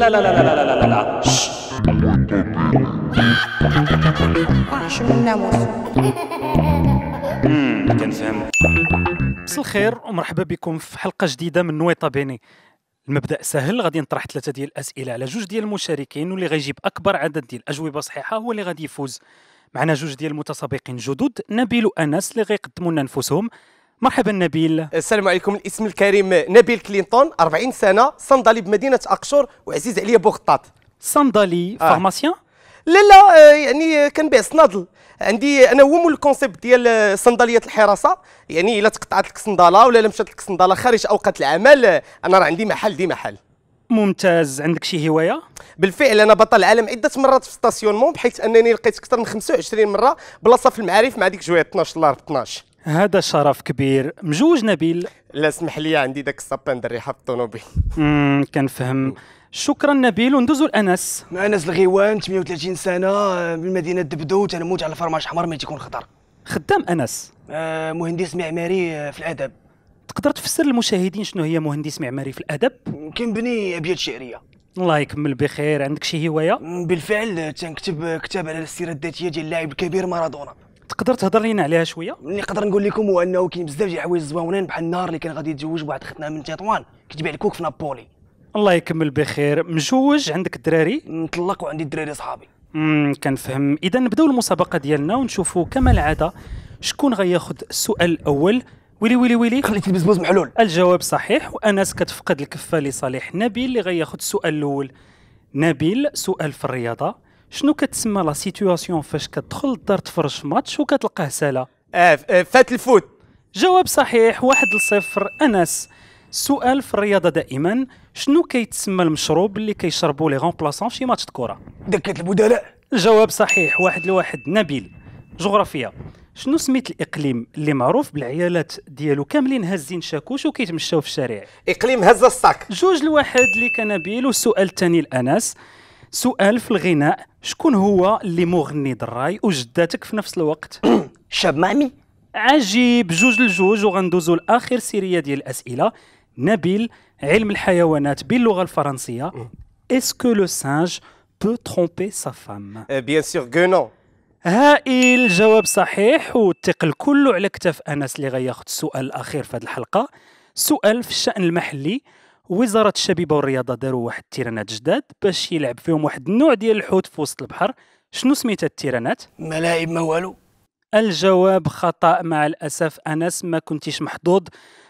لا لا لا لا لا لا لا لا لا من الناموس كنفهم مساء الخير ومرحبا بكم في حلقه جديده من نويطه بيني المبدا سهل غادي نطرح ثلاثه ديال الاسئله على جوج ديال المشاركين واللي غيجيب اكبر عدد ديال الاجوبه صحيحه هو اللي غادي يفوز معنا جوج ديال المتسابقين جدد نبيل وانس اللي غيقدموا لنا نفوسهم مرحبا نبيل السلام عليكم الاسم الكريم نبيل كلينتون 40 سنه صندلي بمدينه اقشور وعزيز عليا بوغطاط صندلي آه. فارماسيان لا لا آه، يعني كنبيع صنادل عندي انا هو مول الكونسيبت ديال صندليه الحراسه يعني الا تقطعت لك صنداله ولا مشات لك صنداله خارج اوقات العمل انا راه عندي محل دي محل ممتاز عندك شي هوايه بالفعل انا بطل عالم عده مرات في ستاسيونمون بحيث انني لقيت اكثر من 25 مره بلاصه في المعارف مع ديك جويه 12 الله 12 هذا شرف كبير مجوج نبيل لا سمح لي عندي داك السابان دري في الطوموبيل امم كنفهم شكرا نبيل وندوزو لانس انس الغيوان 38 سنه من مدينه دبدو تنموت على الفرماج حمر ما تيكون خضر خدام انس آه مهندس معماري آه، في الادب تقدر تفسر للمشاهدين شنو هي مهندس معماري في الادب كنبني ابيات شعريه الله يكمل بخير عندك شي هوايه بالفعل تنكتب آه، كتاب على السيره الذاتيه ديال اللاعب الكبير مارادونا تقدر تهضر لينا عليها شويه اللي نقدر نقول لكم هو انه كاين بزاف ديال الحوايج زوينين بحال النهار اللي كان غادي يتزوج بواحد ختنا من تطوان كتبيع الكوك في نابولي الله يكمل بخير مجوج عندك الدراري مطلق وعندي الدراري صحابي امم كنفهم اذا نبداو المسابقه ديالنا ونشوفوا كما العاده شكون غياخذ السؤال الاول ويلي ويلي ويلي خليت البزبوز محلول الجواب صحيح وانس كتفقد الكفه لصالح نبيل اللي غياخذ السؤال الاول نبيل سؤال في الرياضه شنو كتسمى لا سيتوياسيون فاش كتدخل للدار تفرج في ماتش وكتلقاه سالا آه،, اه فات الفوت جواب صحيح واحد لصفر انس السؤال في الرياضه دائما شنو كيتسمى المشروب اللي كيشربوا لي غومبلاسون في ماتش الكره دكه البدلاء الجواب صحيح واحد لواحد نبيل جغرافيا شنو سميت الاقليم اللي معروف بالعيالات ديالو كاملين هازين شاكوش وكيتمشاو في الشارع اقليم هز الصاك جوج لواحد نبيل والسؤال الثاني لانس سؤال في الغناء شكون هو اللي مغني دراي وجداتك في نفس الوقت شاب معمي عجيب جوج لجوج وغندوزو لاخر سيريه ديال الاسئله نبيل علم الحيوانات باللغه الفرنسيه اسكو لو سانج بو ترومبي سا فام بيان سور كو هائل جواب صحيح والثقل كله على كتف انس اللي غياخذ السؤال الاخير في هذه الحلقه سؤال في الشان المحلي وزاره الشبيبه والرياضه داروا واحد التيرانات جداد باش يلعب فيهم واحد النوع ديال الحوت في وسط البحر شنو سميتها التيرانات ملاعب ما والو الجواب خطا مع الاسف انس ما كنتيش محظوظ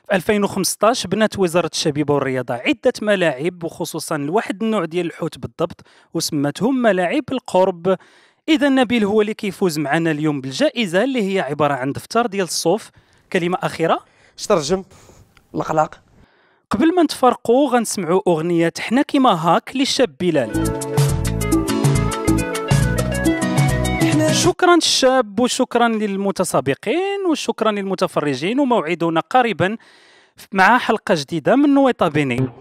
في 2015 بنات وزاره الشبيبه والرياضه عده ملاعب وخصوصا لواحد النوع ديال الحوت بالضبط وسمتهم ملاعب القرب اذا نبيل هو اللي كيفوز معنا اليوم بالجائزه اللي هي عباره عن دفتر ديال الصوف كلمه اخيره شترجم القلق قبل ما نتفرقوا غنسمعوا اغنيه حنا كيما هاك للشاب بلال شكرا الشاب وشكرا للمتسابقين وشكرا للمتفرجين وموعدنا قريبا مع حلقه جديده من نويطه بيني